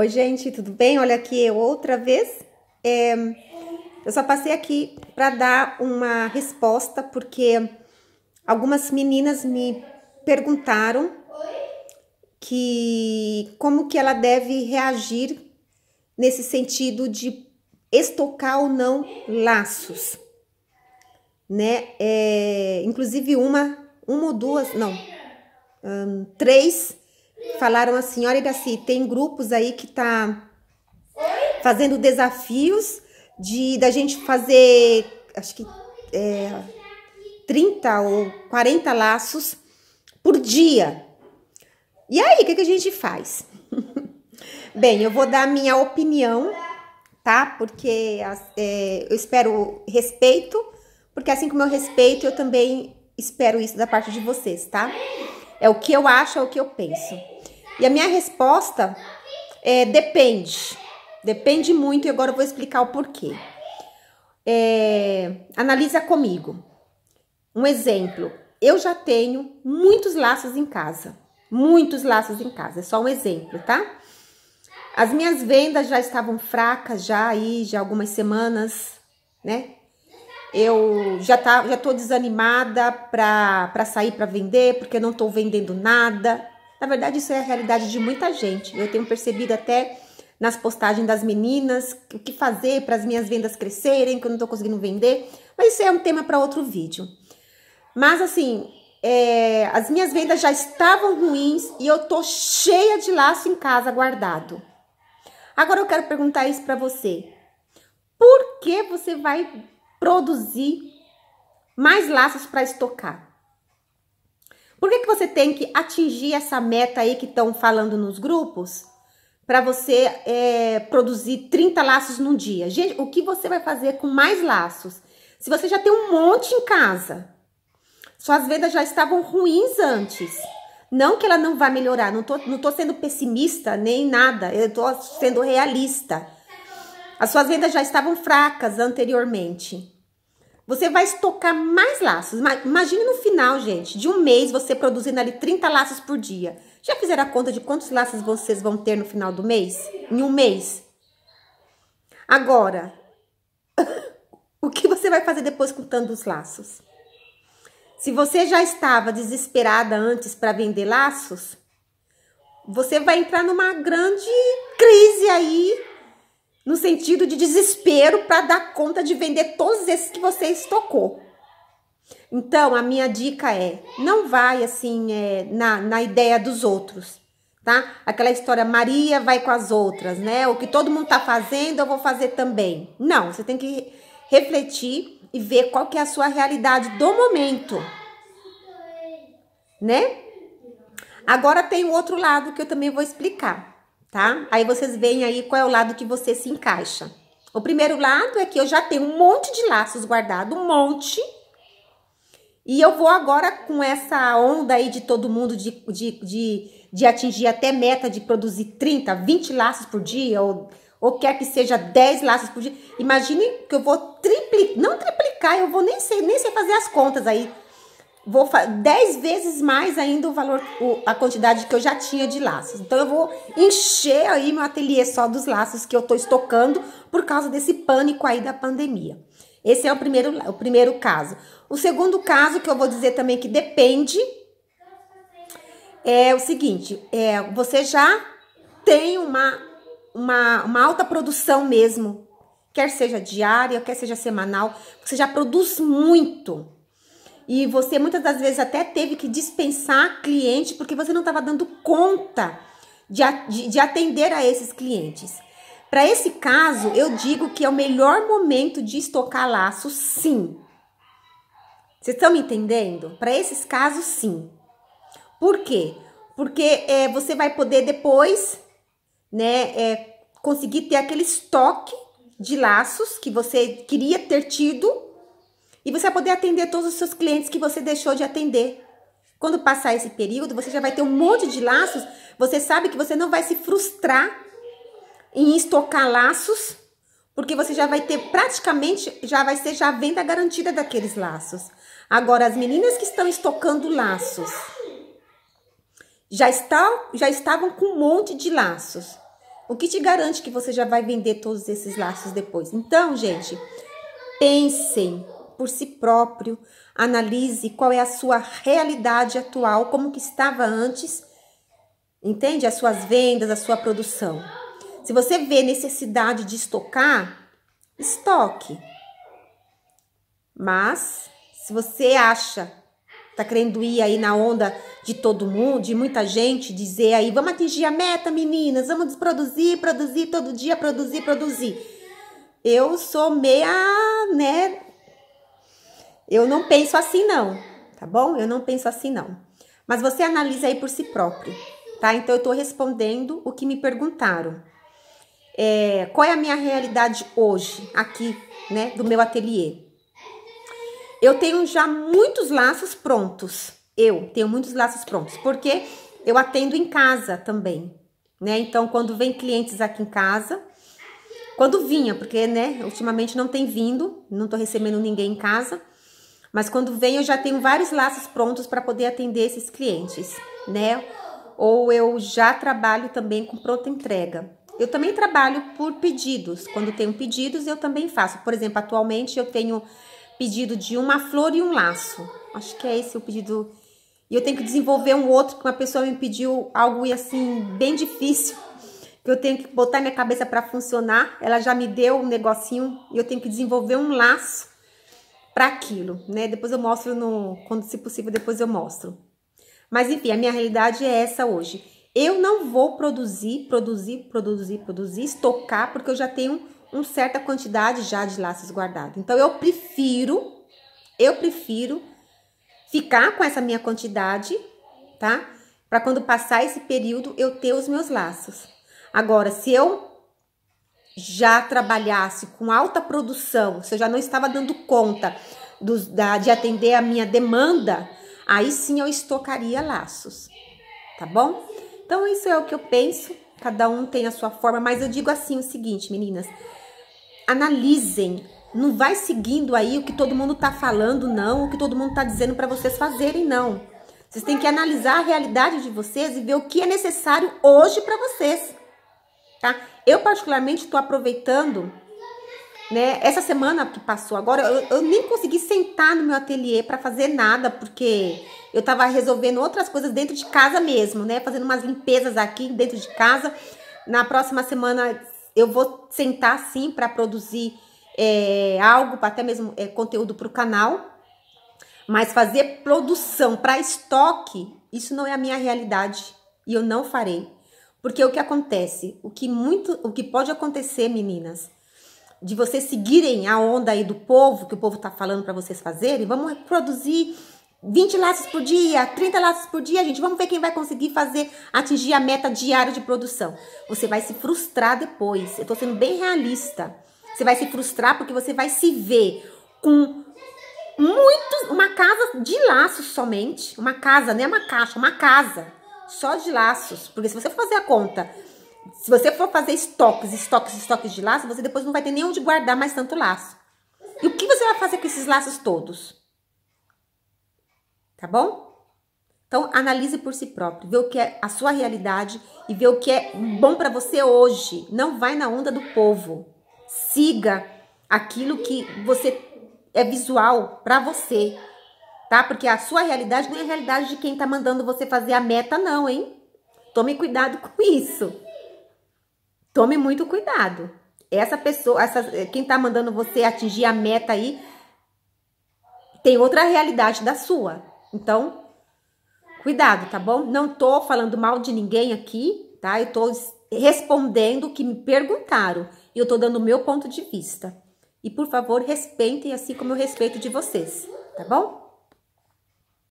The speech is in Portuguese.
Oi, gente, tudo bem? Olha aqui eu outra vez. É, eu só passei aqui para dar uma resposta, porque algumas meninas me perguntaram que como que ela deve reagir nesse sentido de estocar ou não laços, né? É, inclusive uma, uma ou duas, não, um, três Falaram assim, olha Iraci, tem grupos aí que tá fazendo desafios de da gente fazer, acho que é, 30 ou 40 laços por dia. E aí, o que, que a gente faz? Bem, eu vou dar minha opinião, tá? Porque é, eu espero respeito, porque assim como eu respeito, eu também espero isso da parte de vocês, tá? É o que eu acho, é o que eu penso. E a minha resposta é depende. Depende muito e agora eu vou explicar o porquê. É, analisa comigo. Um exemplo. Eu já tenho muitos laços em casa. Muitos laços em casa. É só um exemplo, tá? As minhas vendas já estavam fracas já aí, já algumas semanas, né? eu já tá, já tô desanimada para sair para vender, porque eu não estou vendendo nada. Na verdade, isso é a realidade de muita gente. Eu tenho percebido até nas postagens das meninas o que fazer para as minhas vendas crescerem, que eu não estou conseguindo vender. Mas isso é um tema para outro vídeo. Mas assim, é, as minhas vendas já estavam ruins e eu tô cheia de laço em casa guardado. Agora eu quero perguntar isso para você. Por que você vai produzir mais laços para estocar. Por que, que você tem que atingir essa meta aí que estão falando nos grupos? Para você é, produzir 30 laços num dia. Gente, o que você vai fazer com mais laços? Se você já tem um monte em casa, suas vendas já estavam ruins antes. Não que ela não vá melhorar, não tô, não tô sendo pessimista nem nada, eu tô sendo realista. As suas vendas já estavam fracas anteriormente. Você vai estocar mais laços. Imagine no final, gente, de um mês você produzindo ali 30 laços por dia. Já fizeram a conta de quantos laços vocês vão ter no final do mês? Em um mês? Agora, o que você vai fazer depois contando os laços? Se você já estava desesperada antes para vender laços, você vai entrar numa grande crise aí no sentido de desespero para dar conta de vender todos esses que você estocou. Então, a minha dica é: não vai assim é, na, na ideia dos outros, tá? Aquela história Maria vai com as outras, né? O que todo mundo tá fazendo, eu vou fazer também. Não, você tem que refletir e ver qual que é a sua realidade do momento, né? Agora tem o outro lado que eu também vou explicar tá? Aí vocês veem aí qual é o lado que você se encaixa. O primeiro lado é que eu já tenho um monte de laços guardado, um monte. E eu vou agora com essa onda aí de todo mundo de, de, de, de atingir até meta de produzir 30, 20 laços por dia, ou, ou quer que seja 10 laços por dia. Imagine que eu vou triplicar, não triplicar, eu vou nem sei, nem sei fazer as contas aí vou 10 vezes mais ainda o valor, o, a quantidade que eu já tinha de laços. Então eu vou encher aí meu ateliê só dos laços que eu tô estocando por causa desse pânico aí da pandemia. Esse é o primeiro, o primeiro caso. O segundo caso que eu vou dizer também que depende é o seguinte: é, você já tem uma, uma, uma alta produção mesmo, quer seja diária, quer seja semanal, você já produz muito e você muitas das vezes até teve que dispensar cliente porque você não estava dando conta de, de, de atender a esses clientes. Para esse caso, eu digo que é o melhor momento de estocar laço, sim. Vocês estão me entendendo? Para esses casos, sim. Por quê? Porque é, você vai poder depois, né, é, conseguir ter aquele estoque de laços que você queria ter tido e você vai poder atender todos os seus clientes que você deixou de atender. Quando passar esse período, você já vai ter um monte de laços. Você sabe que você não vai se frustrar em estocar laços, porque você já vai ter praticamente, já vai ser já a venda garantida daqueles laços. Agora, as meninas que estão estocando laços já, está, já estavam com um monte de laços. O que te garante que você já vai vender todos esses laços depois? Então, gente, pensem por si próprio, analise qual é a sua realidade atual, como que estava antes, entende? As suas vendas, a sua produção. Se você vê necessidade de estocar, estoque. Mas se você acha tá querendo ir aí na onda de todo mundo, de muita gente, dizer aí, vamos atingir a meta, meninas, vamos produzir, produzir todo dia, produzir, produzir. Eu sou meia, né, eu não penso assim, não, tá bom? Eu não penso assim, não. Mas você analisa aí por si próprio, tá? Então, eu estou respondendo o que me perguntaram. É, qual é a minha realidade hoje, aqui, né, do meu ateliê? Eu tenho já muitos laços prontos. Eu tenho muitos laços prontos, porque eu atendo em casa também, né? Então, quando vem clientes aqui em casa, quando vinha, porque, né, ultimamente não tem vindo, não tô recebendo ninguém em casa. Mas quando vem, eu já tenho vários laços prontos para poder atender esses clientes, né? Ou eu já trabalho também com pronta entrega. Eu também trabalho por pedidos. Quando tenho pedidos, eu também faço. Por exemplo, atualmente eu tenho pedido de uma flor e um laço. Acho que é esse o pedido. E eu tenho que desenvolver um outro, porque uma pessoa me pediu algo assim, bem difícil que eu tenho que botar minha cabeça para funcionar. Ela já me deu um negocinho e eu tenho que desenvolver um laço para aquilo, né? Depois eu mostro no quando se possível, depois eu mostro. Mas enfim, a minha realidade é essa hoje. Eu não vou produzir, produzir, produzir, produzir, estocar, porque eu já tenho uma certa quantidade já de laços guardados. Então eu prefiro, eu prefiro ficar com essa minha quantidade, tá? Para quando passar esse período eu ter os meus laços. Agora, se eu já trabalhasse com alta produção, se eu já não estava dando conta dos, da, de atender a minha demanda, aí sim eu estocaria laços, tá bom? Então isso é o que eu penso, cada um tem a sua forma, mas eu digo assim o seguinte, meninas, analisem, não vai seguindo aí o que todo mundo tá falando não, o que todo mundo tá dizendo para vocês fazerem não. Vocês têm que analisar a realidade de vocês e ver o que é necessário hoje para vocês tá? Eu, particularmente, estou aproveitando, né? Essa semana que passou agora, eu, eu nem consegui sentar no meu ateliê para fazer nada, porque eu tava resolvendo outras coisas dentro de casa mesmo, né? Fazendo umas limpezas aqui dentro de casa. Na próxima semana eu vou sentar sim para produzir é, algo, até mesmo é, conteúdo para o canal. Mas fazer produção para estoque, isso não é a minha realidade. E eu não farei. Porque é o que acontece, o que muito, o que pode acontecer, meninas, de vocês seguirem a onda aí do povo, que o povo tá falando para vocês fazerem, vamos produzir 20 laços por dia, 30 laços por dia, gente, vamos ver quem vai conseguir fazer, atingir a meta diária de produção. Você vai se frustrar depois. Eu tô sendo bem realista. Você vai se frustrar porque você vai se ver com muito, uma casa de laços somente, uma casa, não é uma caixa, uma casa só de laços. Porque se você for fazer a conta, se você for fazer estoques, estoques, estoques de laço, você depois não vai ter nem onde guardar mais tanto laço. E o que você vai fazer com esses laços todos? Tá bom? Então, analise por si próprio, vê o que é a sua realidade e vê o que é bom para você hoje. Não vai na onda do povo. Siga aquilo que você é visual para você, tá? Porque a sua realidade não é a realidade de quem tá mandando você fazer a meta, não, hein? Tome cuidado com isso. Tome muito cuidado. Essa pessoa, essa, eh, quem tá mandando você atingir a meta aí, tem outra realidade da sua. Então, cuidado, tá bom? Não tô falando mal de ninguém aqui, tá? Eu tô respondendo o que me perguntaram. E eu tô dando o meu ponto de vista. E, por favor, respeitem assim como eu respeito de vocês, tá bom?